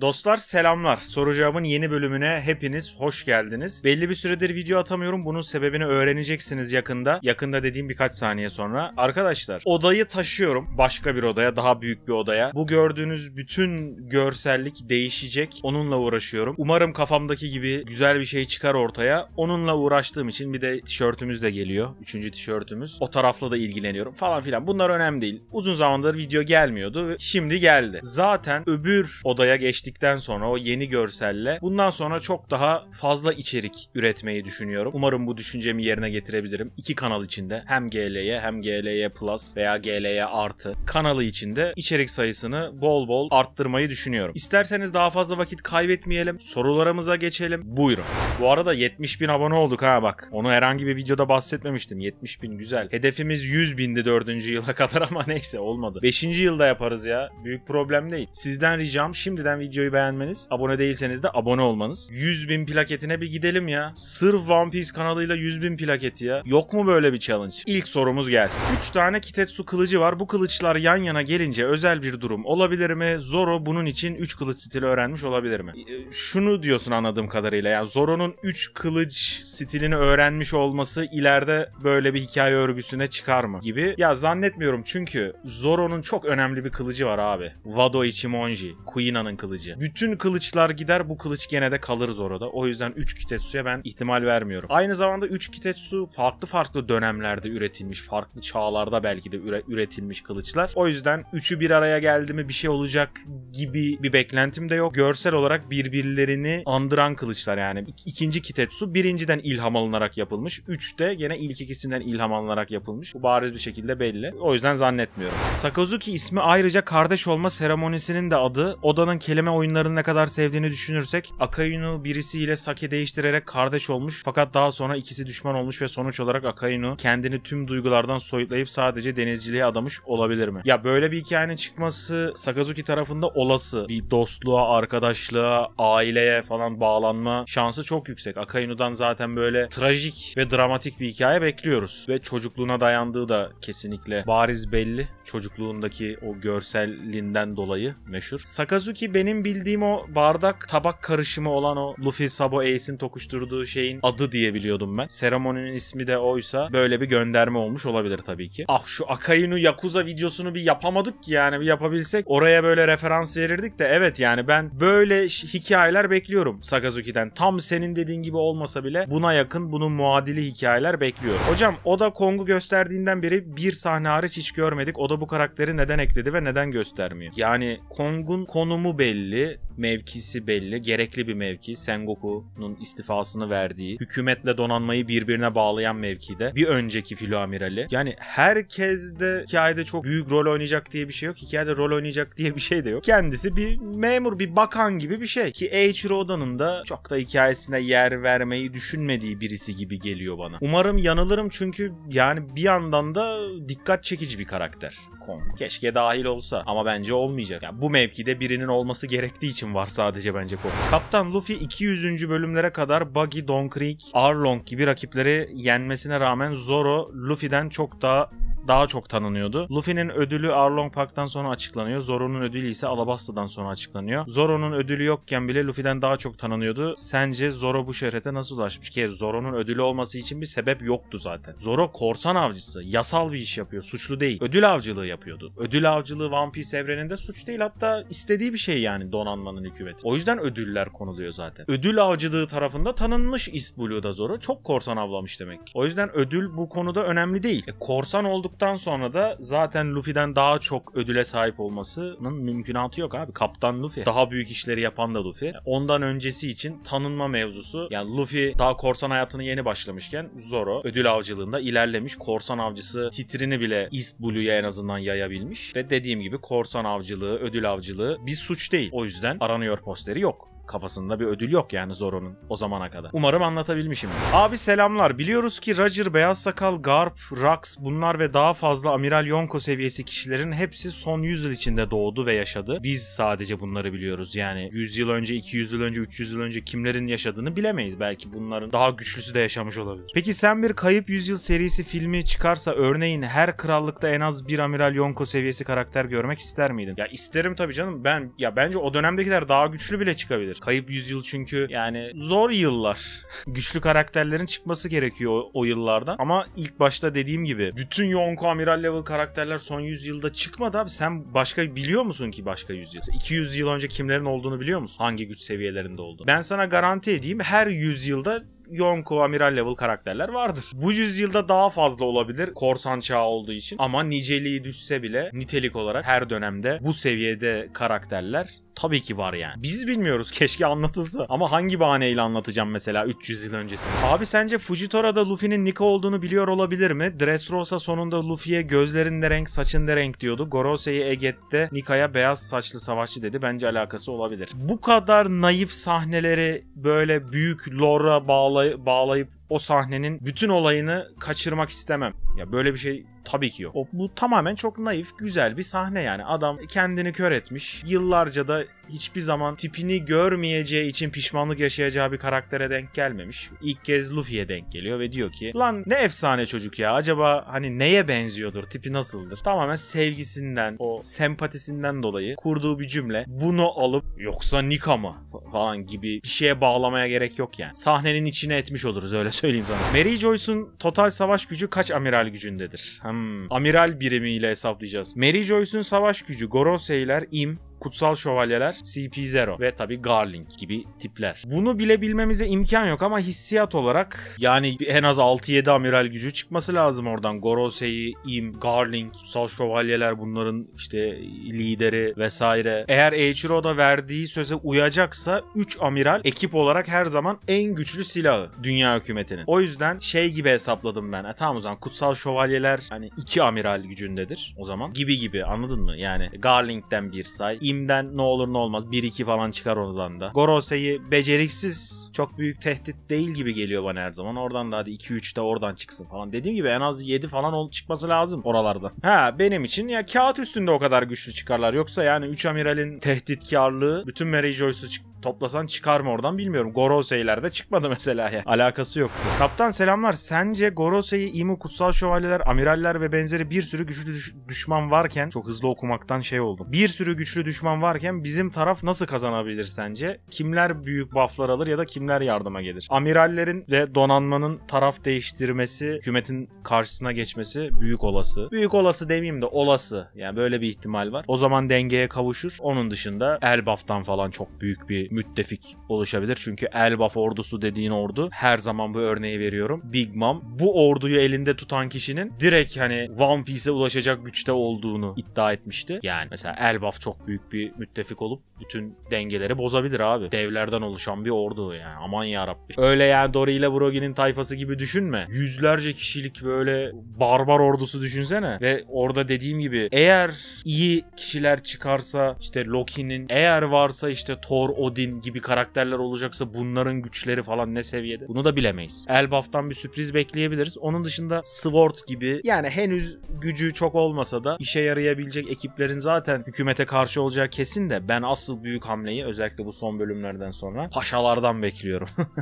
Dostlar selamlar. Soru cevabın yeni bölümüne hepiniz hoş geldiniz. Belli bir süredir video atamıyorum. Bunun sebebini öğreneceksiniz yakında. Yakında dediğim birkaç saniye sonra. Arkadaşlar odayı taşıyorum. Başka bir odaya, daha büyük bir odaya. Bu gördüğünüz bütün görsellik değişecek. Onunla uğraşıyorum. Umarım kafamdaki gibi güzel bir şey çıkar ortaya. Onunla uğraştığım için bir de tişörtümüz de geliyor. Üçüncü tişörtümüz. O tarafla da ilgileniyorum falan filan. Bunlar önemli değil. Uzun zamandır video gelmiyordu. Şimdi geldi. Zaten öbür odaya geçti geçtikten sonra o yeni görselle bundan sonra çok daha fazla içerik üretmeyi düşünüyorum. Umarım bu düşüncemi yerine getirebilirim. İki kanal içinde hem GL'ye hem GL'ye Plus veya GL'ye artı kanalı içinde içerik sayısını bol bol arttırmayı düşünüyorum. İsterseniz daha fazla vakit kaybetmeyelim. Sorularımıza geçelim. Buyurun. Bu arada 70 bin abone olduk ha bak. Onu herhangi bir videoda bahsetmemiştim. 70 bin güzel. Hedefimiz 100 bindi 4. yıla kadar ama neyse olmadı. 5. yılda yaparız ya. Büyük problem değil. Sizden ricam şimdiden video videoyu beğenmeniz, abone değilseniz de abone olmanız. 100 bin plaketine bir gidelim ya. Sırf One Piece kanalıyla 100 bin plaketi ya. Yok mu böyle bir challenge? İlk sorumuz gelsin. 3 tane Kitetsu kılıcı var. Bu kılıçlar yan yana gelince özel bir durum olabilir mi? Zoro bunun için 3 kılıç stili öğrenmiş olabilir mi? Ee, şunu diyorsun anladığım kadarıyla. Yani Zoro'nun 3 kılıç stilini öğrenmiş olması ileride böyle bir hikaye örgüsüne çıkar mı gibi. Ya zannetmiyorum çünkü Zoro'nun çok önemli bir kılıcı var abi. Wado Ichimonji, Kuina'nın kılıcı kılıcı. Bütün kılıçlar gider bu kılıç gene de kalırız orada. O yüzden 3 Kitetsu'ya ben ihtimal vermiyorum. Aynı zamanda 3 Kitetsu farklı farklı dönemlerde üretilmiş, farklı çağlarda belki de üretilmiş kılıçlar. O yüzden üçü bir araya geldi mi bir şey olacak gibi bir beklentim de yok. Görsel olarak birbirlerini andıran kılıçlar yani. ikinci Kitetsu birinciden ilham alınarak yapılmış. 3 de gene ilk ikisinden ilham alınarak yapılmış. Bu bariz bir şekilde belli. O yüzden zannetmiyorum. Sakazuki ismi ayrıca kardeş olma seremonisinin de adı Oda'nın kelime Persona oyunlarını ne kadar sevdiğini düşünürsek Akainu birisiyle sake değiştirerek kardeş olmuş fakat daha sonra ikisi düşman olmuş ve sonuç olarak Akainu kendini tüm duygulardan soyutlayıp sadece denizciliğe adamış olabilir mi? Ya böyle bir hikayenin çıkması Sakazuki tarafında olası bir dostluğa, arkadaşlığa, aileye falan bağlanma şansı çok yüksek. Akainu'dan zaten böyle trajik ve dramatik bir hikaye bekliyoruz ve çocukluğuna dayandığı da kesinlikle bariz belli. Çocukluğundaki o görselliğinden dolayı meşhur. Sakazuki benim bildiğim o bardak tabak karışımı olan o Luffy, Sabo, Ace'in tokuşturduğu şeyin adı diye biliyordum ben. Seremoninin ismi de oysa böyle bir gönderme olmuş olabilir tabii ki. Ah şu Akainu Yakuza videosunu bir yapamadık ki yani bir yapabilsek oraya böyle referans verirdik de evet yani ben böyle hikayeler bekliyorum Sakazuki'den. Tam senin dediğin gibi olmasa bile buna yakın bunun muadili hikayeler bekliyorum. Hocam o da Kong'u gösterdiğinden beri bir sahne hariç hiç görmedik. O da bu karakteri neden ekledi ve neden göstermiyor? Yani Kong'un konumu belli ilgili mevkisi belli. Gerekli bir mevki. Sengoku'nun istifasını verdiği, hükümetle donanmayı birbirine bağlayan mevkide. Bir önceki filo amirali. Yani herkes de hikayede çok büyük rol oynayacak diye bir şey yok. Hikayede rol oynayacak diye bir şey de yok. Kendisi bir memur, bir bakan gibi bir şey. Ki Eiichiro Oda'nın da çok da hikayesine yer vermeyi düşünmediği birisi gibi geliyor bana. Umarım yanılırım çünkü yani bir yandan da dikkat çekici bir karakter. Kong. Keşke dahil olsa ama bence olmayacak. Yani bu mevkide birinin olması gerektiği için için var sadece bence konu. Kaptan Luffy 200. bölümlere kadar Buggy, Don Creek, Arlong gibi rakipleri yenmesine rağmen Zoro Luffy'den çok daha daha çok tanınıyordu. Luffy'nin ödülü Arlong Park'tan sonra açıklanıyor. Zoro'nun ödülü ise Alabasta'dan sonra açıklanıyor. Zoro'nun ödülü yokken bile Luffy'den daha çok tanınıyordu. Sence Zoro bu şöhrete nasıl ulaşmış? Ki Zoro'nun ödülü olması için bir sebep yoktu zaten. Zoro korsan avcısı. Yasal bir iş yapıyor. Suçlu değil. Ödül avcılığı yapıyordu. Ödül avcılığı One Piece evreninde suç değil. Hatta istediği bir şey yani donanmanın hükümeti. O yüzden ödüller konuluyor zaten. Ödül avcılığı tarafında tanınmış East Blue'da Zoro. Çok korsan avlamış demek. O yüzden ödül bu konuda önemli değil. E, korsan olduk olduktan sonra da zaten Luffy'den daha çok ödüle sahip olmasının mümkünatı yok abi. Kaptan Luffy. Daha büyük işleri yapan da Luffy. Ondan öncesi için tanınma mevzusu. Yani Luffy daha korsan hayatını yeni başlamışken Zoro ödül avcılığında ilerlemiş. Korsan avcısı titrini bile East Blue'ya en azından yayabilmiş. Ve dediğim gibi korsan avcılığı, ödül avcılığı bir suç değil. O yüzden aranıyor posteri yok kafasında bir ödül yok yani Zoro'nun o zamana kadar. Umarım anlatabilmişim. Abi selamlar. Biliyoruz ki Roger, Beyaz Sakal, Garp, Rax bunlar ve daha fazla Amiral Yonko seviyesi kişilerin hepsi son 100 yıl içinde doğdu ve yaşadı. Biz sadece bunları biliyoruz. Yani 100 yıl önce, 200 yıl önce, 300 yıl önce kimlerin yaşadığını bilemeyiz. Belki bunların daha güçlüsü de yaşamış olabilir. Peki sen bir Kayıp Yüzyıl serisi filmi çıkarsa örneğin her krallıkta en az bir Amiral Yonko seviyesi karakter görmek ister miydin? Ya isterim tabii canım. Ben ya bence o dönemdekiler daha güçlü bile çıkabilir olabilir. Kayıp yüzyıl çünkü yani zor yıllar. Güçlü karakterlerin çıkması gerekiyor o, o yıllardan. Ama ilk başta dediğim gibi bütün Yonko Amiral level karakterler son yüzyılda çıkmadı abi. Sen başka biliyor musun ki başka yüzyıl? 200 yıl önce kimlerin olduğunu biliyor musun? Hangi güç seviyelerinde olduğunu? Ben sana garanti edeyim her yüzyılda Yonko, amiral level karakterler vardır. Bu yüzyılda daha fazla olabilir korsan çağı olduğu için ama niceliği düşse bile nitelik olarak her dönemde bu seviyede karakterler tabii ki var yani. Biz bilmiyoruz keşke anlatılsa ama hangi bahaneyle anlatacağım mesela 300 yıl öncesi. Abi sence Fujitora'da Luffy'nin Nika olduğunu biliyor olabilir mi? Dressrosa sonunda Luffy'ye gözlerinde renk saçında renk diyordu. Gorosei Eget'te Nika'ya beyaz saçlı savaşçı dedi. Bence alakası olabilir. Bu kadar naif sahneleri böyle büyük lore'a bağlayıp bağlayıp o sahnenin bütün olayını kaçırmak istemem. Ya böyle bir şey tabii ki yok. O, bu tamamen çok naif, güzel bir sahne yani. Adam kendini kör etmiş. Yıllarca da hiçbir zaman tipini görmeyeceği için pişmanlık yaşayacağı bir karaktere denk gelmemiş. İlk kez Luffy'ye denk geliyor ve diyor ki lan ne efsane çocuk ya acaba hani neye benziyordur tipi nasıldır? Tamamen sevgisinden o sempatisinden dolayı kurduğu bir cümle bunu alıp yoksa Nika mı falan gibi bir şeye bağlamaya gerek yok yani. Sahnenin içine etmiş oluruz öyle söyleyeyim sana. Mary Joyce'un total savaş gücü kaç amiral amiral gücündedir. Hmm. Amiral birimiyle hesaplayacağız. Mary Joyce'un savaş gücü Goroseyler, Im, Kutsal Şövalyeler, CP0 ve tabi Garling gibi tipler. Bunu bilebilmemize imkan yok ama hissiyat olarak yani en az 6-7 amiral gücü çıkması lazım oradan. Gorosei, Im, Garling, Kutsal Şövalyeler bunların işte lideri vesaire. Eğer Eiichiro verdiği söze uyacaksa 3 amiral ekip olarak her zaman en güçlü silahı dünya hükümetinin. O yüzden şey gibi hesapladım ben. E tamam o zaman Kutsal kral şövalyeler hani iki amiral gücündedir o zaman. Gibi gibi anladın mı? Yani Garling'den bir say. Im'den ne olur ne olmaz. 1-2 falan çıkar oradan da. Gorosei'yi beceriksiz çok büyük tehdit değil gibi geliyor bana her zaman. Oradan da hadi 2-3 de oradan çıksın falan. Dediğim gibi en az 7 falan çıkması lazım oralarda Ha benim için ya kağıt üstünde o kadar güçlü çıkarlar. Yoksa yani 3 amiralin tehditkarlığı bütün Mary Joyce'u Toplasan çıkar mı oradan bilmiyorum. Gorosei'ler de çıkmadı mesela yani. Alakası yoktu. Kaptan selamlar. Sence Gorosei'yi İmu, Kutsal Şövalyeler, Amiraller ve benzeri bir sürü güçlü düş düşman varken çok hızlı okumaktan şey oldum. Bir sürü güçlü düşman varken bizim taraf nasıl kazanabilir sence? Kimler büyük bufflar alır ya da kimler yardıma gelir? Amirallerin ve donanmanın taraf değiştirmesi, hükümetin karşısına geçmesi büyük olası. Büyük olası demeyeyim de olası. Yani böyle bir ihtimal var. O zaman dengeye kavuşur. Onun dışında el Elbaf'tan falan çok büyük bir müttefik oluşabilir. Çünkü Elbaf ordusu dediğin ordu her zaman bu örneği veriyorum. Big Mom bu orduyu elinde tutan kişinin direkt hani One Piece'e ulaşacak güçte olduğunu iddia etmişti. Yani mesela Elbaf çok büyük bir müttefik olup bütün dengeleri bozabilir abi. Devlerden oluşan bir ordu yani aman yarabbi. Öyle yani Dory ile Brogy'nin tayfası gibi düşünme. Yüzlerce kişilik böyle barbar ordusu düşünsene. Ve orada dediğim gibi eğer iyi kişiler çıkarsa işte Loki'nin eğer varsa işte Thor, Odin Odin gibi karakterler olacaksa bunların güçleri falan ne seviyede? Bunu da bilemeyiz. Elbaf'tan bir sürpriz bekleyebiliriz. Onun dışında Sword gibi yani henüz gücü çok olmasa da işe yarayabilecek ekiplerin zaten hükümete karşı olacağı kesin de ben asıl büyük hamleyi özellikle bu son bölümlerden sonra paşalardan bekliyorum.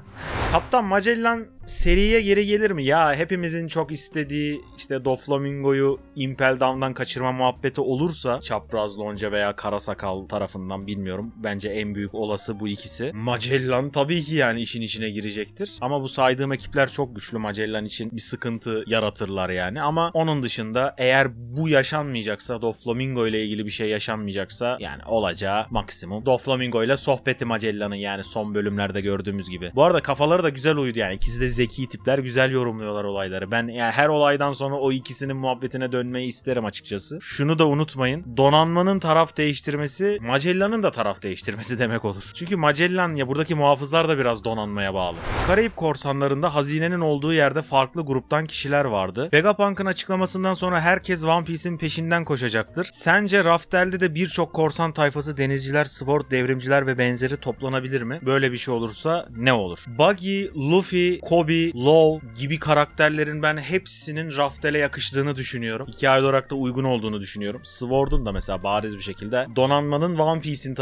Kaptan Magellan seriye geri gelir mi? Ya hepimizin çok istediği işte Doflamingo'yu Impel Down'dan kaçırma muhabbeti olursa Çapraz Lonca veya Karasakal tarafından bilmiyorum. Bence en büyük olası bu ikisi. Magellan tabii ki yani işin içine girecektir. Ama bu saydığım ekipler çok güçlü Magellan için bir sıkıntı yaratırlar yani. Ama onun dışında eğer bu yaşanmayacaksa Doflamingo ile ilgili bir şey yaşanmayacaksa yani olacağı maksimum. Doflamingo ile sohbeti Magellan'ın yani son bölümlerde gördüğümüz gibi. Bu arada kafaları da güzel uyudu yani. İkisi de zeki tipler güzel yorumluyorlar olayları. Ben yani her olaydan sonra o ikisinin muhabbetine dönmeyi isterim açıkçası. Şunu da unutmayın. Donanmanın taraf değiştirmesi Magellan'ın da taraf değiştirmesi demek olur. Çünkü Magellan ya buradaki muhafızlar da biraz donanmaya bağlı. Karayip korsanlarında hazinenin olduğu yerde farklı gruptan kişiler vardı. Vegapunk'ın açıklamasından sonra herkes One Piece'in peşinden koşacaktır. Sence Raftel'de de birçok korsan tayfası denizciler, sword devrimciler ve benzeri toplanabilir mi? Böyle bir şey olursa ne olur? Buggy, Luffy, Kobe Bobby, Low gibi karakterlerin ben hepsinin Raftel'e yakıştığını düşünüyorum. Hikaye olarak da uygun olduğunu düşünüyorum. Sword'un da mesela bariz bir şekilde donanmanın One Piece'in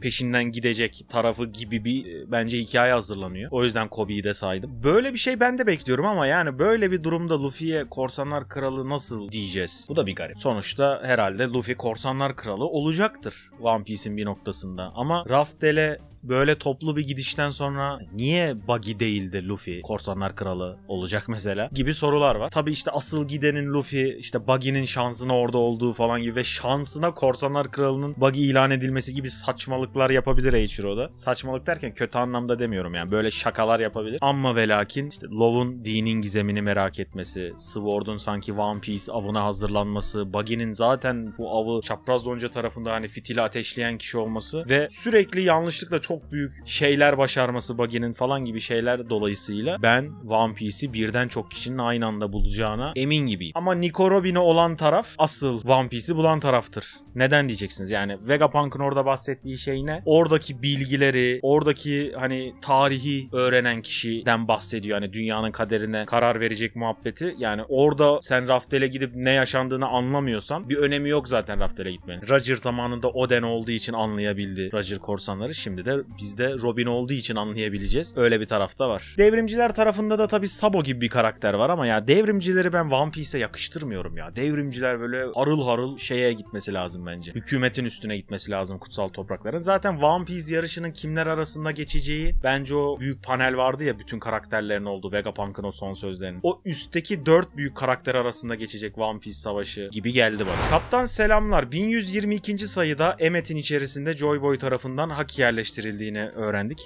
peşinden gidecek tarafı gibi bir e, bence hikaye hazırlanıyor. O yüzden Kobe'yi de saydım. Böyle bir şey ben de bekliyorum ama yani böyle bir durumda Luffy'ye Korsanlar Kralı nasıl diyeceğiz? Bu da bir garip. Sonuçta herhalde Luffy Korsanlar Kralı olacaktır One Piece'in bir noktasında. Ama Raftel'e böyle toplu bir gidişten sonra niye Buggy değildi Luffy korsanlar kralı olacak mesela gibi sorular var. Tabi işte asıl gidenin Luffy işte Buggy'nin şansına orada olduğu falan gibi ve şansına korsanlar kralının Buggy ilan edilmesi gibi saçmalıklar yapabilir Eiichiro'da. Saçmalık derken kötü anlamda demiyorum yani böyle şakalar yapabilir. Ama ve lakin işte Love'un dinin gizemini merak etmesi, Sword'un sanki One Piece avına hazırlanması, Buggy'nin zaten bu avı çapraz donca tarafında hani fitili ateşleyen kişi olması ve sürekli yanlışlıkla çok çok büyük şeyler başarması Buggy'nin falan gibi şeyler dolayısıyla ben One Piece'i birden çok kişinin aynı anda bulacağına emin gibiyim. Ama Nico Robin'e olan taraf asıl One Piece'i bulan taraftır. Neden diyeceksiniz? Yani Vegapunk'ın orada bahsettiği şey ne? Oradaki bilgileri, oradaki hani tarihi öğrenen kişiden bahsediyor. Hani dünyanın kaderine karar verecek muhabbeti. Yani orada sen Raftel'e gidip ne yaşandığını anlamıyorsan bir önemi yok zaten Raftel'e gitmenin. Roger zamanında Oden olduğu için anlayabildi Roger korsanları. Şimdi de bizde Robin olduğu için anlayabileceğiz. Öyle bir tarafta var. Devrimciler tarafında da tabii Sabo gibi bir karakter var ama ya devrimcileri ben One Piece'e yakıştırmıyorum ya. Devrimciler böyle harıl harıl şeye gitmesi lazım bence. Hükümetin üstüne gitmesi lazım kutsal toprakların. Zaten One Piece yarışının kimler arasında geçeceği bence o büyük panel vardı ya bütün karakterlerin olduğu Vegapunk'ın o son sözlerinin. O üstteki dört büyük karakter arasında geçecek One Piece savaşı gibi geldi bana. Kaptan selamlar. 1122. sayıda emetin içerisinde Joy Boy tarafından hak yerleştirildi yerleştirildiğini öğrendik.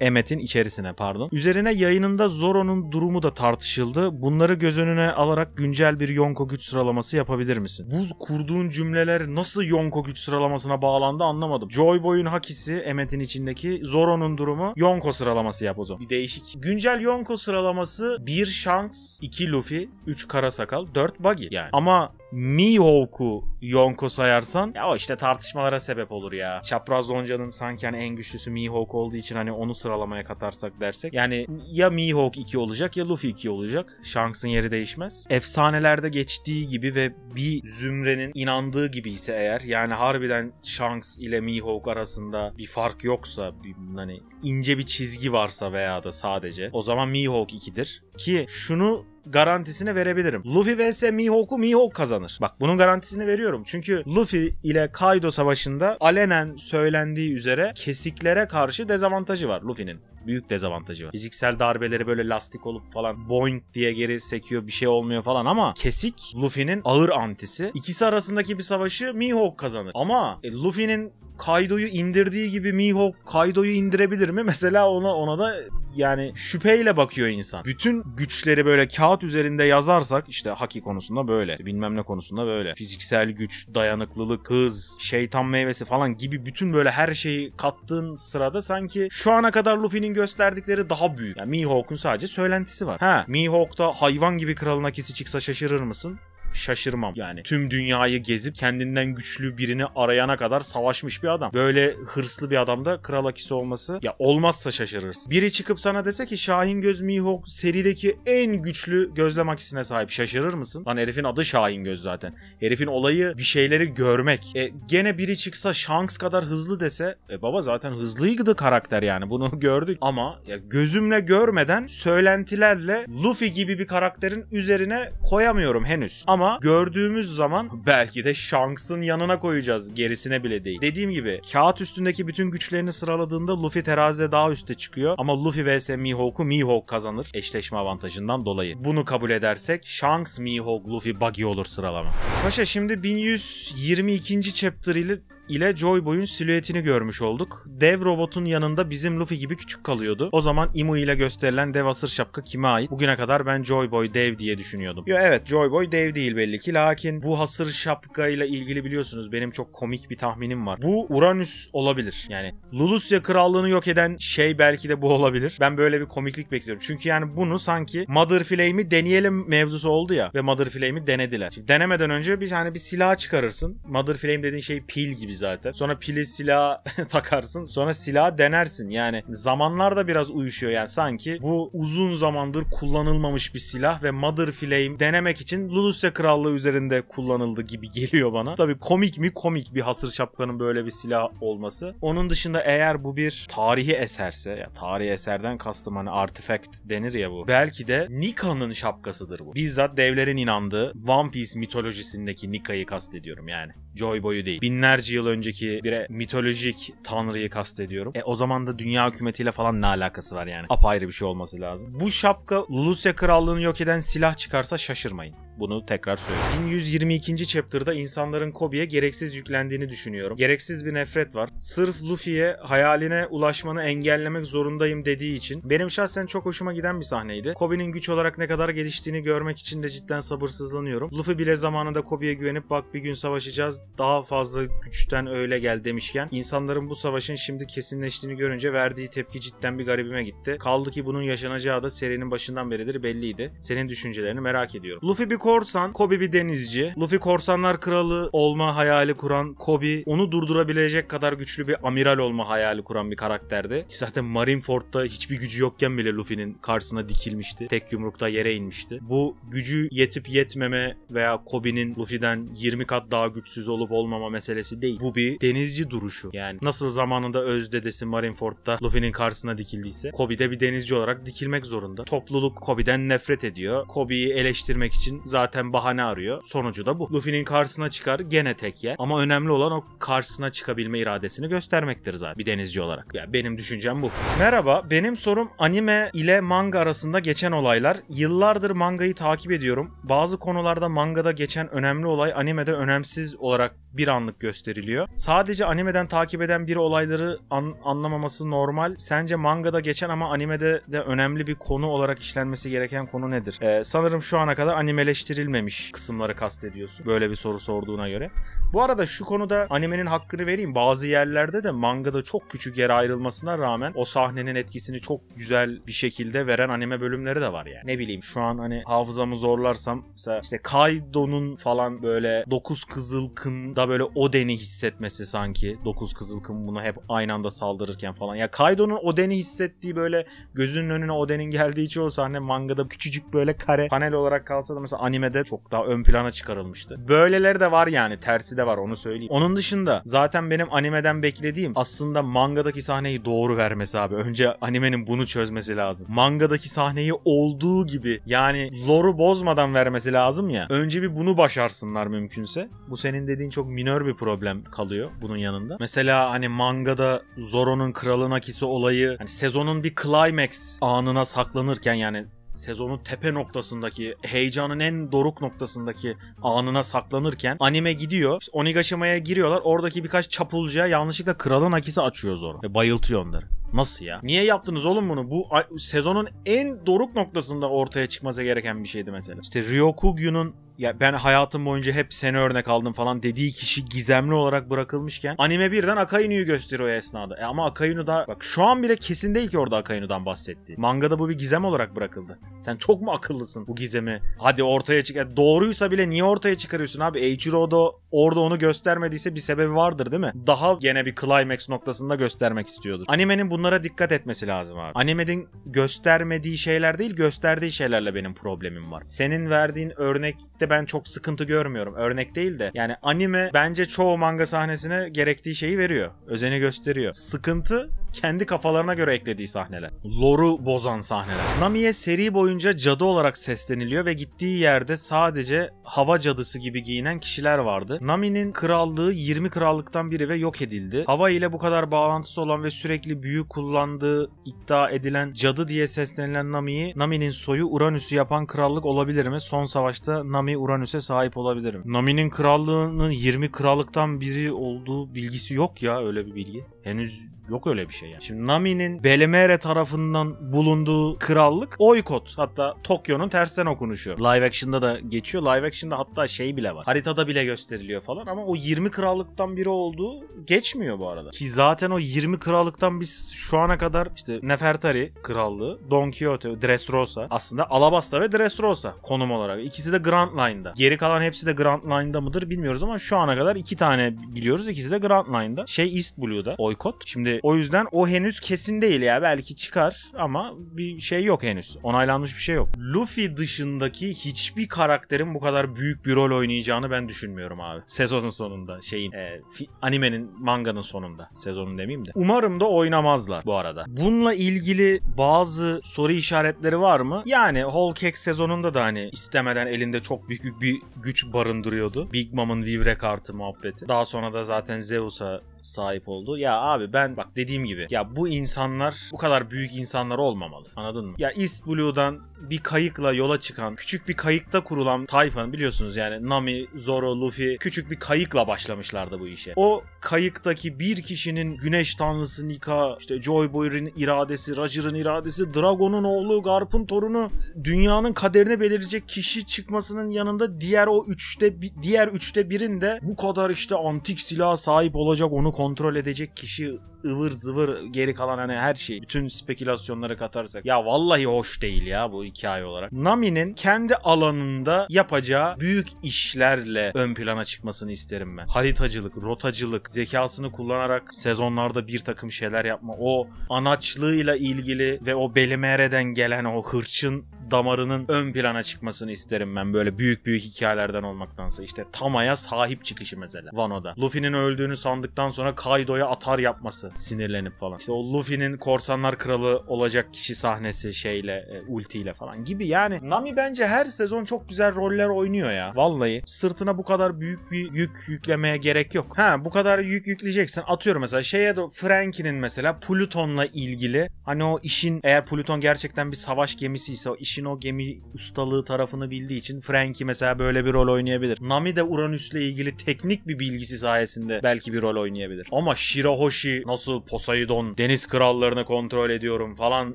Emet'in içerisine pardon. Üzerine yayınında Zoro'nun durumu da tartışıldı. Bunları göz önüne alarak güncel bir Yonko güç sıralaması yapabilir misin? Bu kurduğun cümleler nasıl Yonko güç sıralamasına bağlandı anlamadım. Joy Boy'un hakisi Emet'in içindeki Zoro'nun durumu Yonko sıralaması yap o zaman. Bir değişik. Güncel Yonko sıralaması 1 Shanks, 2 Luffy, 3 Kara Sakal, 4 Buggy yani. Ama Mihawk'u Yonko sayarsan ya o işte tartışmalara sebep olur ya. Çapraz Lonca'nın sanki hani en güçlüsü Mihawk olduğu için hani onu sıralamaya katarsak dersek. Yani ya Mihawk 2 olacak ya Luffy 2 olacak. Shanks'ın yeri değişmez. Efsanelerde geçtiği gibi ve bir zümrenin inandığı gibi ise eğer yani harbiden Shanks ile Mihawk arasında bir fark yoksa bir, hani ince bir çizgi varsa veya da sadece o zaman Mihawk 2'dir. Ki şunu garantisini verebilirim. Luffy vs Mihawk'u Mihawk kazanır. Bak bunun garantisini veriyorum. Çünkü Luffy ile Kaido savaşında alenen söylendiği üzere kesiklere karşı dezavantajı var Luffy'nin büyük dezavantajı var. Fiziksel darbeleri böyle lastik olup falan boing diye geri sekiyor bir şey olmuyor falan ama kesik Luffy'nin ağır antisi. İkisi arasındaki bir savaşı Mihawk kazanır. Ama e, Luffy'nin Kaido'yu indirdiği gibi Mihawk Kaido'yu indirebilir mi? Mesela ona ona da yani şüpheyle bakıyor insan. Bütün güçleri böyle kağıt üzerinde yazarsak işte haki konusunda böyle, bilmem ne konusunda böyle. Fiziksel güç, dayanıklılık, hız, şeytan meyvesi falan gibi bütün böyle her şeyi kattığın sırada sanki şu ana kadar Luffy'nin gösterdikleri daha büyük. Yani Mihawk'un sadece söylentisi var. Ha, Mihawk'ta hayvan gibi kralına kesi çıksa şaşırır mısın? şaşırmam. Yani tüm dünyayı gezip kendinden güçlü birini arayana kadar savaşmış bir adam. Böyle hırslı bir adamda kral akisi olması ya olmazsa şaşırırsın. Biri çıkıp sana dese ki Şahin Göz Mihawk serideki en güçlü gözlem akisine sahip şaşırır mısın? Lan herifin adı Şahin Göz zaten. Herifin olayı bir şeyleri görmek. E, gene biri çıksa Shanks kadar hızlı dese e baba zaten hızlıydı karakter yani bunu gördük ama ya gözümle görmeden söylentilerle Luffy gibi bir karakterin üzerine koyamıyorum henüz. Ama ama gördüğümüz zaman belki de Shanks'ın yanına koyacağız. Gerisine bile değil. Dediğim gibi kağıt üstündeki bütün güçlerini sıraladığında Luffy terazide daha üste çıkıyor. Ama Luffy vs Mihawk'u Mihawk kazanır. Eşleşme avantajından dolayı. Bunu kabul edersek Shanks, Mihawk, Luffy, Buggy olur sıralama. Paşa şimdi 1122. chapter ile ile Joy-Boy'un silüetini görmüş olduk. Dev robotun yanında bizim Luffy gibi küçük kalıyordu. O zaman Imu ile gösterilen dev asır şapka kime ait? Bugüne kadar ben Joy-Boy dev diye düşünüyordum. Yo evet Joy-Boy dev değil belli ki lakin bu hasır şapkayla ilgili biliyorsunuz benim çok komik bir tahminim var. Bu Uranüs olabilir. Yani Lulusya krallığını yok eden şey belki de bu olabilir. Ben böyle bir komiklik bekliyorum. Çünkü yani bunu sanki Mother Flame'i deneyelim mevzusu oldu ya ve Mother Flame'i denediler. Şimdi denemeden önce bir hani bir silah çıkarırsın. Mother Flame dediğin şey pil gibi zaten. Sonra pili silah takarsın. Sonra silah denersin. Yani zamanlar da biraz uyuşuyor yani sanki bu uzun zamandır kullanılmamış bir silah ve Mother Flame denemek için Lulusya Krallığı üzerinde kullanıldı gibi geliyor bana. Tabi komik mi komik bir hasır şapkanın böyle bir silah olması. Onun dışında eğer bu bir tarihi eserse ya tarihi eserden kastım hani artifact denir ya bu. Belki de Nika'nın şapkasıdır bu. Bizzat devlerin inandığı One Piece mitolojisindeki Nika'yı kastediyorum yani. Joy Boy'u değil. Binlerce yıl yıl önceki bir mitolojik tanrıyı kastediyorum. E o zaman da dünya hükümetiyle falan ne alakası var yani? Apayrı bir şey olması lazım. Bu şapka Lulusya krallığını yok eden silah çıkarsa şaşırmayın. Bunu tekrar söyleyeyim. 122. chapter'da insanların Kobe'ye gereksiz yüklendiğini düşünüyorum. Gereksiz bir nefret var. Sırf Luffy'ye hayaline ulaşmanı engellemek zorundayım dediği için benim şahsen çok hoşuma giden bir sahneydi. Kobe'nin güç olarak ne kadar geliştiğini görmek için de cidden sabırsızlanıyorum. Luffy bile zamanında Kobe'ye güvenip bak bir gün savaşacağız daha fazla güçten öyle gel demişken insanların bu savaşın şimdi kesinleştiğini görünce verdiği tepki cidden bir garibime gitti. Kaldı ki bunun yaşanacağı da serinin başından beridir belliydi. Senin düşüncelerini merak ediyorum. Luffy bir korsan, Kobe bir denizci. Luffy korsanlar kralı olma hayali kuran Kobe, onu durdurabilecek kadar güçlü bir amiral olma hayali kuran bir karakterdi. Ki zaten Marineford'da hiçbir gücü yokken bile Luffy'nin karşısına dikilmişti. Tek yumrukta yere inmişti. Bu gücü yetip yetmeme veya Kobe'nin Luffy'den 20 kat daha güçsüz olup olmama meselesi değil. Bu bir denizci duruşu. Yani nasıl zamanında öz dedesi Marineford'da Luffy'nin karşısına dikildiyse Kobe de bir denizci olarak dikilmek zorunda. Topluluk Kobe'den nefret ediyor. Kobe'yi eleştirmek için zaten bahane arıyor. Sonucu da bu. Luffy'nin karşısına çıkar gene tek ye. Ama önemli olan o karşısına çıkabilme iradesini göstermektir zaten bir denizci olarak. Ya yani benim düşüncem bu. Merhaba benim sorum anime ile manga arasında geçen olaylar. Yıllardır mangayı takip ediyorum. Bazı konularda mangada geçen önemli olay animede önemsiz olarak bir anlık gösteriliyor. Sadece animeden takip eden biri olayları an anlamaması normal. Sence mangada geçen ama animede de önemli bir konu olarak işlenmesi gereken konu nedir? Ee, sanırım şu ana kadar animeleşti geliştirilmemiş kısımları kastediyorsun. Böyle bir soru sorduğuna göre. Bu arada şu konuda animenin hakkını vereyim. Bazı yerlerde de mangada çok küçük yer ayrılmasına rağmen o sahnenin etkisini çok güzel bir şekilde veren anime bölümleri de var yani. Ne bileyim şu an hani hafızamı zorlarsam mesela işte Kaido'nun falan böyle 9 kızıl kında böyle Oden'i hissetmesi sanki. 9 kızılkın bunu hep aynı anda saldırırken falan. Ya Kaido'nun Oden'i hissettiği böyle gözünün önüne Oden'in geldiği çoğu sahne mangada küçücük böyle kare panel olarak kalsa da mesela anime animede çok daha ön plana çıkarılmıştı. Böyleleri de var yani tersi de var onu söyleyeyim. Onun dışında zaten benim animeden beklediğim aslında mangadaki sahneyi doğru vermesi abi. Önce animenin bunu çözmesi lazım. Mangadaki sahneyi olduğu gibi yani lore'u bozmadan vermesi lazım ya. Önce bir bunu başarsınlar mümkünse. Bu senin dediğin çok minör bir problem kalıyor bunun yanında. Mesela hani mangada Zoro'nun kralın akisi olayı hani sezonun bir climax anına saklanırken yani sezonun tepe noktasındaki heyecanın en doruk noktasındaki anına saklanırken anime gidiyor. İşte Onigashima'ya giriyorlar. Oradaki birkaç çapulcuya yanlışlıkla kralın akisi açıyor Zoro. Ve bayıltıyor onları. Nasıl ya? Niye yaptınız oğlum bunu? Bu sezonun en doruk noktasında ortaya çıkması gereken bir şeydi mesela. İşte Ryokugyu'nun ya ben hayatım boyunca hep seni örnek aldım falan dediği kişi gizemli olarak bırakılmışken anime birden Akainu'yu gösteriyor esnada. E ama Akainu da bak şu an bile kesin değil ki orada Akainu'dan bahsetti. Mangada bu bir gizem olarak bırakıldı. Sen çok mu akıllısın bu gizemi? Hadi ortaya çık. Ya e doğruysa bile niye ortaya çıkarıyorsun abi? Eiichiro Oda orada onu göstermediyse bir sebebi vardır değil mi? Daha gene bir climax noktasında göstermek istiyordur. Animenin bu bunlara dikkat etmesi lazım abi. Anime'nin göstermediği şeyler değil gösterdiği şeylerle benim problemim var. Senin verdiğin örnekte ben çok sıkıntı görmüyorum. Örnek değil de yani anime bence çoğu manga sahnesine gerektiği şeyi veriyor. Özeni gösteriyor. Sıkıntı kendi kafalarına göre eklediği sahneler. Lore'u bozan sahneler. Nami'ye seri boyunca cadı olarak sesleniliyor ve gittiği yerde sadece hava cadısı gibi giyinen kişiler vardı. Nami'nin krallığı 20 krallıktan biri ve yok edildi. Hava ile bu kadar bağlantısı olan ve sürekli büyü kullandığı iddia edilen cadı diye seslenilen Nami'yi Nami'nin soyu Uranüs'ü yapan krallık olabilir mi? Son savaşta Nami Uranüs'e sahip olabilir mi? Nami'nin krallığının 20 krallıktan biri olduğu bilgisi yok ya öyle bir bilgi. Henüz yok öyle bir şey yani. Şimdi Nami'nin Belemere tarafından bulunduğu krallık Oikot. Hatta Tokyo'nun tersten okunuşu. Live action'da da geçiyor. Live action'da hatta şey bile var. Haritada bile gösteriliyor falan ama o 20 krallıktan biri olduğu geçmiyor bu arada. Ki zaten o 20 krallıktan biz şu ana kadar işte Nefertari krallığı, Don Quixote, Dressrosa aslında Alabasta ve Dressrosa konum olarak. ikisi de Grand Line'da. Geri kalan hepsi de Grand Line'da mıdır bilmiyoruz ama şu ana kadar iki tane biliyoruz. ikisi de Grand Line'da. Şey East Blue'da. Oy boykot. Şimdi o yüzden o henüz kesin değil ya. Belki çıkar ama bir şey yok henüz. Onaylanmış bir şey yok. Luffy dışındaki hiçbir karakterin bu kadar büyük bir rol oynayacağını ben düşünmüyorum abi. Sezonun sonunda şeyin e, animenin manganın sonunda. Sezonun demeyeyim de. Umarım da oynamazlar bu arada. Bununla ilgili bazı soru işaretleri var mı? Yani Whole Cake sezonunda da hani istemeden elinde çok büyük bir güç barındırıyordu. Big Mom'un vivre kartı muhabbeti. Daha sonra da zaten Zeus'a sahip oldu. Ya abi ben bak dediğim gibi ya bu insanlar bu kadar büyük insanlar olmamalı. Anladın mı? Ya East Blue'dan bir kayıkla yola çıkan, küçük bir kayıkta kurulan tayfanın biliyorsunuz yani Nami, Zoro, Luffy küçük bir kayıkla başlamışlardı bu işe. O kayıktaki bir kişinin Güneş Tanrısı Nika, işte Joy Boy'un iradesi, Roger'ın iradesi, Dragon'un oğlu, Garp'ın torunu dünyanın kaderini belirleyecek kişi çıkmasının yanında diğer o üçte diğer üçte birinde bu kadar işte antik silah sahip olacak onu kontrol edecek kişi ıvır zıvır geri kalan hani her şey bütün spekülasyonları katarsak ya vallahi hoş değil ya bu hikaye olarak. Nami'nin kendi alanında yapacağı büyük işlerle ön plana çıkmasını isterim ben. Haritacılık, rotacılık, zekasını kullanarak sezonlarda bir takım şeyler yapma. O anaçlığıyla ilgili ve o Belimere'den gelen o hırçın damarının ön plana çıkmasını isterim ben böyle büyük büyük hikayelerden olmaktansa. işte Tama'ya sahip çıkışı mesela Vano'da. Luffy'nin öldüğünü sandıktan sonra Kaido'ya atar yapması sinirlenip falan. İşte o Luffy'nin korsanlar kralı olacak kişi sahnesi şeyle e, ultiyle falan gibi. Yani Nami bence her sezon çok güzel roller oynuyor ya. Vallahi sırtına bu kadar büyük bir yük yüklemeye gerek yok. Ha bu kadar yük yükleyeceksin. Atıyorum mesela şeye de Franky'nin mesela Pluton'la ilgili hani o işin eğer Pluton gerçekten bir savaş gemisi ise o işin o gemi ustalığı tarafını bildiği için Franky mesela böyle bir rol oynayabilir. Nami de Uranüs'le ilgili teknik bir bilgisi sayesinde belki bir rol oynayabilir. Ama Shirahoshi nasıl Nasıl Poseidon deniz krallarını kontrol ediyorum falan.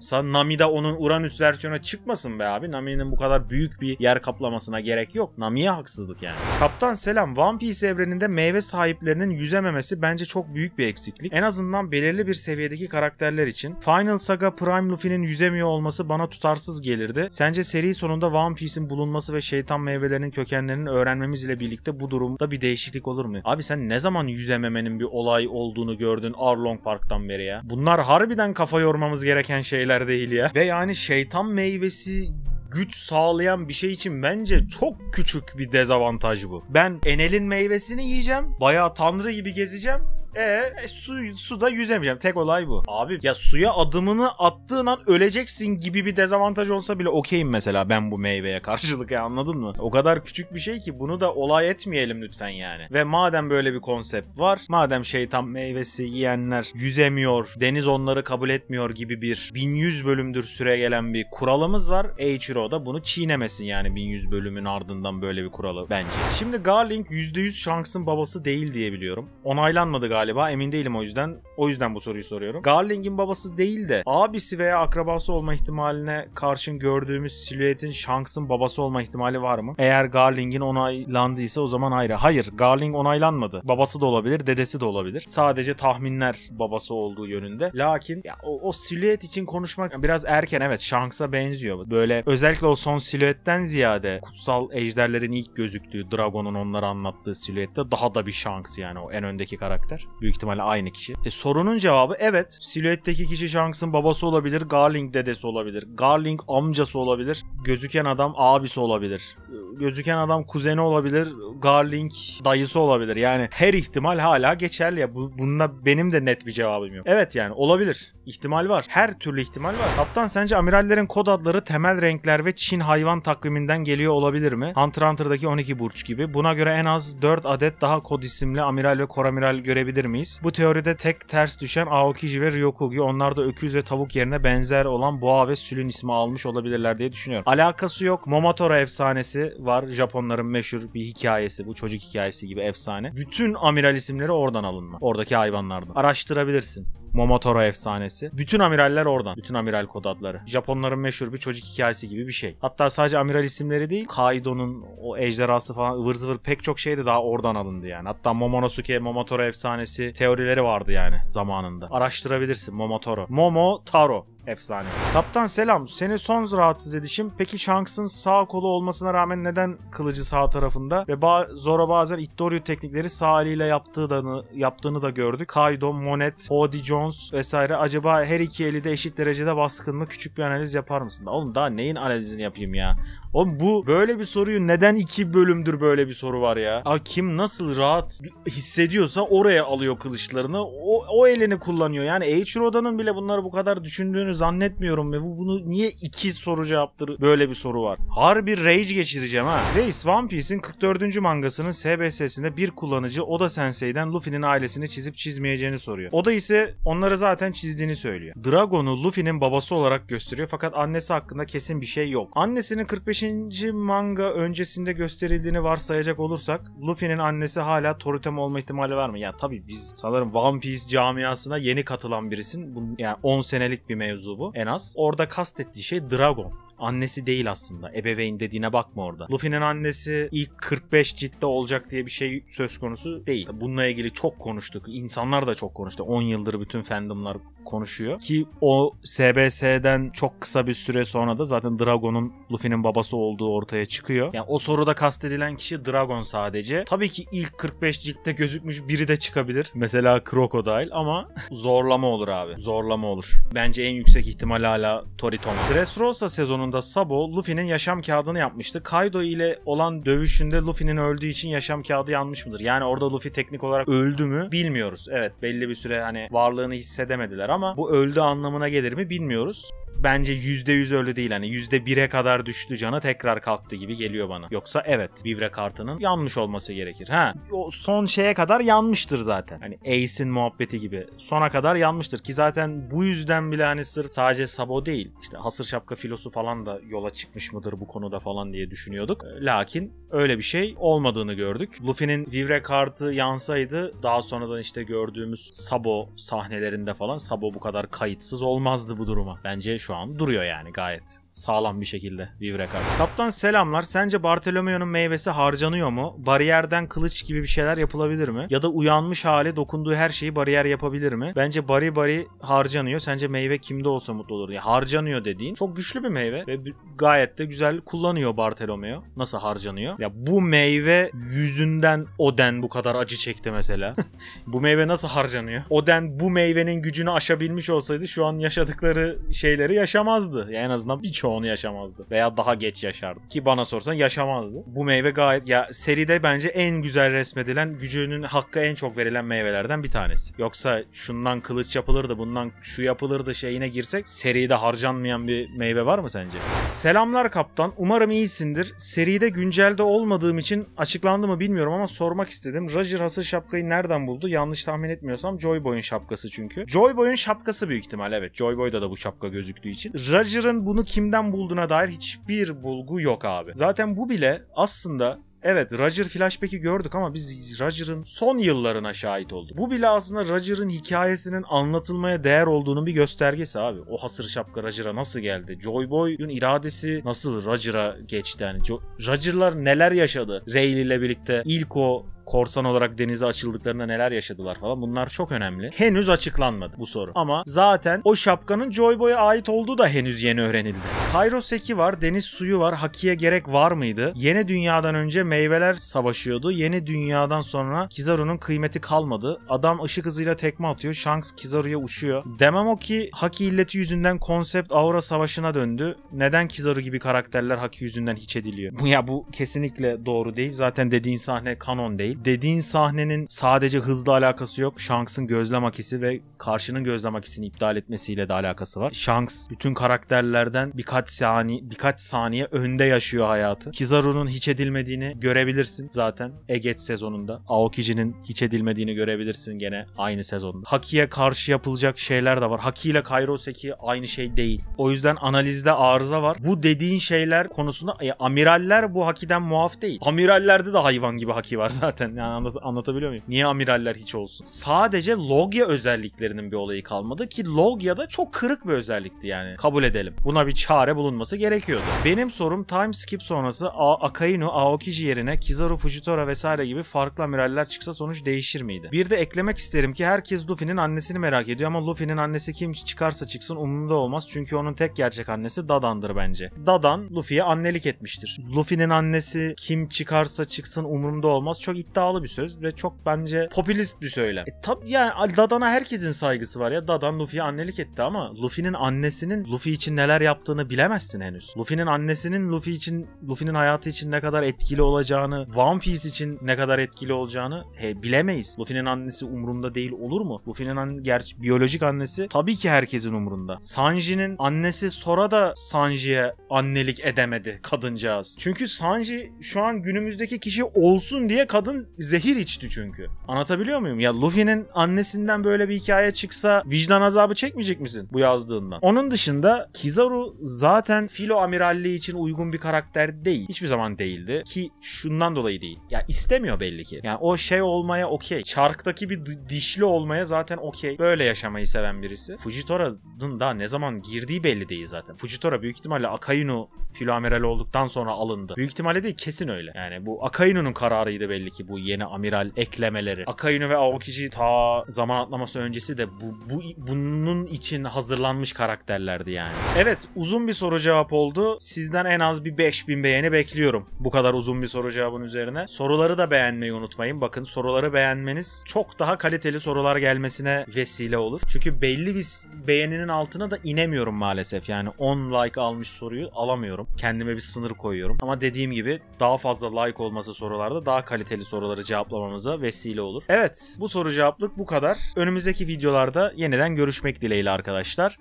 Sen Nami'da onun Uranüs versiyona çıkmasın be abi. Nami'nin bu kadar büyük bir yer kaplamasına gerek yok. Nami'ye haksızlık yani. Kaptan selam. One Piece evreninde meyve sahiplerinin yüzememesi bence çok büyük bir eksiklik. En azından belirli bir seviyedeki karakterler için. Final Saga Prime Luffy'nin yüzemiyor olması bana tutarsız gelirdi. Sence seri sonunda One Piece'in bulunması ve şeytan meyvelerinin kökenlerini öğrenmemiz ile birlikte bu durumda bir değişiklik olur mu? Abi sen ne zaman yüzememenin bir olay olduğunu gördün Arlong Long Park'tan beri ya. Bunlar harbiden kafa yormamız gereken şeyler değil ya. Ve yani şeytan meyvesi güç sağlayan bir şey için bence çok küçük bir dezavantaj bu. Ben Enel'in meyvesini yiyeceğim. Bayağı tanrı gibi gezeceğim. E, e su, suda yüzemeyeceğim. Tek olay bu. Abi ya suya adımını attığın an öleceksin gibi bir dezavantaj olsa bile okeyim mesela ben bu meyveye karşılık ya anladın mı? O kadar küçük bir şey ki bunu da olay etmeyelim lütfen yani. Ve madem böyle bir konsept var, madem şeytan meyvesi yiyenler yüzemiyor, deniz onları kabul etmiyor gibi bir 1100 bölümdür süre gelen bir kuralımız var. Eiichiro da bunu çiğnemesin yani 1100 bölümün ardından böyle bir kuralı bence. Şimdi Garling %100 Shanks'ın babası değil diye biliyorum. Onaylanmadı galiba galiba emin değilim o yüzden. O yüzden bu soruyu soruyorum. Garling'in babası değil de abisi veya akrabası olma ihtimaline karşın gördüğümüz silüetin Shanks'ın babası olma ihtimali var mı? Eğer Garling'in onaylandıysa o zaman hayır. Hayır Garling onaylanmadı. Babası da olabilir, dedesi de olabilir. Sadece tahminler babası olduğu yönünde. Lakin ya, o, o silüet için konuşmak biraz erken evet Shanks'a benziyor. Böyle özellikle o son silüetten ziyade kutsal ejderlerin ilk gözüktüğü Dragon'un onları anlattığı silüette daha da bir Shanks yani o en öndeki karakter. Büyük ihtimalle aynı kişi. E, sorunun cevabı evet. Silüetteki kişi Shanks'ın babası olabilir, Garling dedesi olabilir, Garling amcası olabilir, gözüken adam abisi olabilir, gözüken adam kuzeni olabilir, Garling dayısı olabilir. Yani her ihtimal hala geçerli ya. Bu, bununla benim de net bir cevabım yok. Evet yani olabilir. İhtimal var. Her türlü ihtimal var. Kaptan sence amirallerin kod adları temel renkler ve Çin hayvan takviminden geliyor olabilir mi? Hunter Hunter'daki 12 burç gibi. Buna göre en az 4 adet daha kod isimli amiral ve koramiral görebilir görebilir miyiz? Bu teoride tek ters düşen Aokiji ve Ryokugi onlar da öküz ve tavuk yerine benzer olan boğa ve sülün ismi almış olabilirler diye düşünüyorum. Alakası yok. Momotora efsanesi var. Japonların meşhur bir hikayesi. Bu çocuk hikayesi gibi efsane. Bütün amiral isimleri oradan alınma. Oradaki hayvanlardan. Araştırabilirsin. Momotaro efsanesi. Bütün amiraller oradan. Bütün amiral kod adları. Japonların meşhur bir çocuk hikayesi gibi bir şey. Hatta sadece amiral isimleri değil Kaido'nun o ejderhası falan ıvır zıvır pek çok şey de daha oradan alındı yani. Hatta Momonosuke, Momotaro efsanesi teorileri vardı yani zamanında. Araştırabilirsin Momotaro. Momo Taro efsanesi. Kaptan selam. Seni son rahatsız edişim. Peki Shanks'ın sağ kolu olmasına rağmen neden kılıcı sağ tarafında ve ba Zoro bazen itdoryu teknikleri sağ eliyle yaptığı da, yaptığını da gördük. Kaido, Monet, Hody Jones vesaire. Acaba her iki eli de eşit derecede baskın mı? Küçük bir analiz yapar mısın? Oğlum daha neyin analizini yapayım ya? Oğlum bu böyle bir soruyu neden iki bölümdür böyle bir soru var ya? Aa, kim nasıl rahat hissediyorsa oraya alıyor kılıçlarını. O, o elini kullanıyor. Yani H Rodan'ın bile bunları bu kadar düşündüğünü zannetmiyorum ve bu bunu niye iki soru cevapları böyle bir soru var. Harbi rage geçireceğim ha. Reis One Piece'in 44. mangasının SBS'sinde bir kullanıcı Oda Sensei'den Luffy'nin ailesini çizip çizmeyeceğini soruyor. Oda ise onları zaten çizdiğini söylüyor. Dragon'u Luffy'nin babası olarak gösteriyor fakat annesi hakkında kesin bir şey yok. Annesinin 45. manga öncesinde gösterildiğini varsayacak olursak Luffy'nin annesi hala Torutema olma ihtimali var mı? Ya tabii biz sanırım One Piece camiasına yeni katılan birisin. Bu yani 10 senelik bir mevzu mevzu bu en az. Orada kastettiği şey Dragon annesi değil aslında. Ebeveyn dediğine bakma orada. Luffy'nin annesi ilk 45 ciltte olacak diye bir şey söz konusu değil. Bununla ilgili çok konuştuk. İnsanlar da çok konuştu. 10 yıldır bütün fandomlar konuşuyor. Ki o SBS'den çok kısa bir süre sonra da zaten Dragon'un Luffy'nin babası olduğu ortaya çıkıyor. Yani o soruda kastedilen kişi Dragon sadece. Tabii ki ilk 45 ciltte gözükmüş biri de çıkabilir. Mesela Crocodile ama zorlama olur abi. Zorlama olur. Bence en yüksek ihtimal hala Toritomo. Dressrosa sezonunda Sabo Luffy'nin yaşam kağıdını yapmıştı. Kaido ile olan dövüşünde Luffy'nin öldüğü için yaşam kağıdı yanmış mıdır? Yani orada Luffy teknik olarak öldü mü bilmiyoruz. Evet belli bir süre hani varlığını hissedemediler ama bu öldü anlamına gelir mi bilmiyoruz. Bence %100 öldü değil hani %1'e kadar düştü canı tekrar kalktı gibi geliyor bana. Yoksa evet Vivre kartının yanmış olması gerekir. Ha o son şeye kadar yanmıştır zaten. Hani Ace'in muhabbeti gibi sona kadar yanmıştır ki zaten bu yüzden bile hani sırf sadece Sabo değil işte Hasır Şapka filosu falan da yola çıkmış mıdır bu konuda falan diye düşünüyorduk. E, lakin öyle bir şey olmadığını gördük. Luffy'nin Vivre kartı yansaydı daha sonradan işte gördüğümüz Sabo sahnelerinde falan Sabo Sabo bu kadar kayıtsız olmazdı bu duruma. Bence şu an duruyor yani gayet sağlam bir şekilde Vivrekar. Kaptan selamlar. Sence Bartolomeo'nun meyvesi harcanıyor mu? Bariyerden kılıç gibi bir şeyler yapılabilir mi? Ya da uyanmış hali dokunduğu her şeyi bariyer yapabilir mi? Bence bari bari harcanıyor. Sence meyve kimde olsa mutlu olur? Yani harcanıyor dediğin çok güçlü bir meyve ve gayet de güzel kullanıyor Bartolomeo. Nasıl harcanıyor? Ya bu meyve yüzünden Oden bu kadar acı çekti mesela. bu meyve nasıl harcanıyor? Oden bu meyvenin gücünü aşabilmiş olsaydı şu an yaşadıkları şeyleri yaşamazdı. Yani en azından birçok onu yaşamazdı. Veya daha geç yaşardı. Ki bana sorsan yaşamazdı. Bu meyve gayet ya seride bence en güzel resmedilen gücünün hakkı en çok verilen meyvelerden bir tanesi. Yoksa şundan kılıç yapılırdı bundan şu yapılırdı şeyine girsek seride harcanmayan bir meyve var mı sence? Selamlar kaptan. Umarım iyisindir. Seride güncelde olmadığım için açıklandı mı bilmiyorum ama sormak istedim. Roger hasır şapkayı nereden buldu? Yanlış tahmin etmiyorsam Joy Boy'un şapkası çünkü. Joy Boy'un şapkası büyük ihtimal evet. Joy Boy'da da bu şapka gözüktüğü için. Roger'ın bunu kim kimden bulduğuna dair hiçbir bulgu yok abi. Zaten bu bile aslında Evet Roger Flashback'i gördük ama biz Roger'ın son yıllarına şahit olduk. Bu bile aslında Roger'ın hikayesinin anlatılmaya değer olduğunun bir göstergesi abi. O hasır şapka Roger'a nasıl geldi? Joy Boy'un iradesi nasıl Roger'a geçti? Yani Roger'lar neler yaşadı? Ray ile birlikte ilk o korsan olarak denize açıldıklarında neler yaşadılar falan bunlar çok önemli. Henüz açıklanmadı bu soru. Ama zaten o şapkanın Joy Boy'a ait olduğu da henüz yeni öğrenildi. Kairos var, deniz suyu var, hakiye gerek var mıydı? Yeni dünyadan önce meyveler savaşıyordu. Yeni dünyadan sonra Kizaru'nun kıymeti kalmadı. Adam ışık hızıyla tekme atıyor. Shanks Kizaru'ya uçuyor. Demem o ki haki illeti yüzünden konsept aura savaşına döndü. Neden Kizaru gibi karakterler haki yüzünden hiç ediliyor? Bu Ya bu kesinlikle doğru değil. Zaten dediğin sahne kanon değil değil. Dediğin sahnenin sadece hızla alakası yok. Shanks'ın gözlem akisi ve karşının gözlem akisini iptal etmesiyle de alakası var. Shanks bütün karakterlerden birkaç saniye birkaç saniye önde yaşıyor hayatı. Kizaru'nun hiç edilmediğini görebilirsin zaten Eget sezonunda. Aokijin'in hiç edilmediğini görebilirsin gene aynı sezonda. Haki'ye karşı yapılacak şeyler de var. Haki ile Kairoseki aynı şey değil. O yüzden analizde arıza var. Bu dediğin şeyler konusunda e, amiraller bu Haki'den muaf değil. Amirallerde de hayvan gibi Haki var zaten zaten. Yani anlat anlatabiliyor muyum? Niye amiraller hiç olsun? Sadece Logia özelliklerinin bir olayı kalmadı ki Logia da çok kırık bir özellikti yani. Kabul edelim. Buna bir çare bulunması gerekiyordu. Benim sorum time skip sonrası A Akainu, Aokiji yerine Kizaru, Fujitora vesaire gibi farklı amiraller çıksa sonuç değişir miydi? Bir de eklemek isterim ki herkes Luffy'nin annesini merak ediyor ama Luffy'nin annesi kim çıkarsa çıksın umurumda olmaz çünkü onun tek gerçek annesi Dadan'dır bence. Dadan Luffy'ye annelik etmiştir. Luffy'nin annesi kim çıkarsa çıksın umurumda olmaz. Çok iddialı bir söz ve çok bence popülist bir söylem. E tab yani Dadan'a herkesin saygısı var ya. Dadan Luffy'ye annelik etti ama Luffy'nin annesinin Luffy için neler yaptığını bilemezsin henüz. Luffy'nin annesinin Luffy için Luffy'nin hayatı için ne kadar etkili olacağını, One Piece için ne kadar etkili olacağını he, bilemeyiz. Luffy'nin annesi umurumda değil olur mu? Luffy'nin an gerçi biyolojik annesi tabii ki herkesin umurunda. Sanji'nin annesi sonra da Sanji'ye annelik edemedi kadıncağız. Çünkü Sanji şu an günümüzdeki kişi olsun diye kadın zehir içti çünkü. Anlatabiliyor muyum? Ya Luffy'nin annesinden böyle bir hikaye çıksa vicdan azabı çekmeyecek misin bu yazdığından? Onun dışında Kizaru zaten filo amiralliği için uygun bir karakter değil. Hiçbir zaman değildi. Ki şundan dolayı değil. Ya istemiyor belli ki. Yani o şey olmaya okey. Çarktaki bir dişli olmaya zaten okey. Böyle yaşamayı seven birisi. Fujitora'nın daha ne zaman girdiği belli değil zaten. Fujitora büyük ihtimalle Akainu filo amiral olduktan sonra alındı. Büyük ihtimalle değil kesin öyle. Yani bu Akainu'nun kararıydı belli ki bu yeni amiral eklemeleri. Akayunu ve Aokichi ta zaman atlaması öncesi de bu, bu bunun için hazırlanmış karakterlerdi yani. Evet uzun bir soru cevap oldu. Sizden en az bir 5000 beğeni bekliyorum. Bu kadar uzun bir soru cevabın üzerine. Soruları da beğenmeyi unutmayın. Bakın soruları beğenmeniz çok daha kaliteli sorular gelmesine vesile olur. Çünkü belli bir beğeninin altına da inemiyorum maalesef. Yani 10 like almış soruyu alamıyorum. Kendime bir sınır koyuyorum. Ama dediğim gibi daha fazla like olması sorularda daha kaliteli sorular soruları cevaplamamıza vesile olur. Evet bu soru cevaplık bu kadar. Önümüzdeki videolarda yeniden görüşmek dileğiyle arkadaşlar.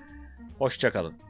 Hoşçakalın.